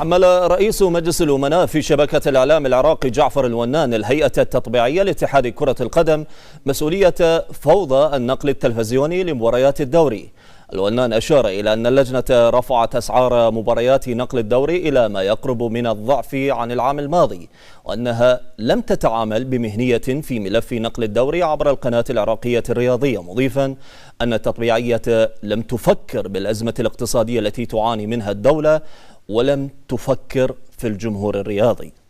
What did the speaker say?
حمل رئيس مجلس الأمناء في شبكة الإعلام العراقي جعفر الونان الهيئة التطبيعية لاتحاد كرة القدم مسؤولية فوضى النقل التلفزيوني لمباريات الدوري الونان أشار إلى أن اللجنة رفعت أسعار مباريات نقل الدوري إلى ما يقرب من الضعف عن العام الماضي وأنها لم تتعامل بمهنية في ملف نقل الدوري عبر القناة العراقية الرياضية مضيفا أن التطبيعية لم تفكر بالأزمة الاقتصادية التي تعاني منها الدولة ولم تفكر في الجمهور الرياضي